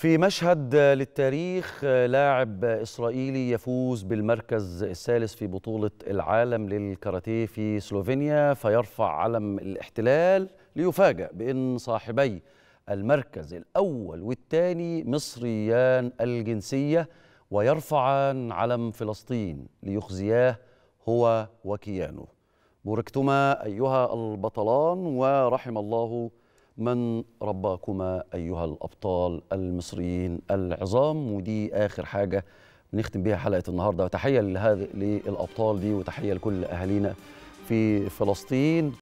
في مشهد للتاريخ لاعب إسرائيلي يفوز بالمركز الثالث في بطولة العالم للكاراتيه في سلوفينيا فيرفع علم الاحتلال ليفاجأ بأن صاحبي المركز الأول والثاني مصريان الجنسية ويرفعان علم فلسطين ليخزياه هو وكيانه بوركتما أيها البطلان ورحم الله من رباكما أيها الأبطال المصريين العظام ودي آخر حاجة نختم بيها حلقة النهاردة وتحية للأبطال دي وتحية لكل أهالينا في فلسطين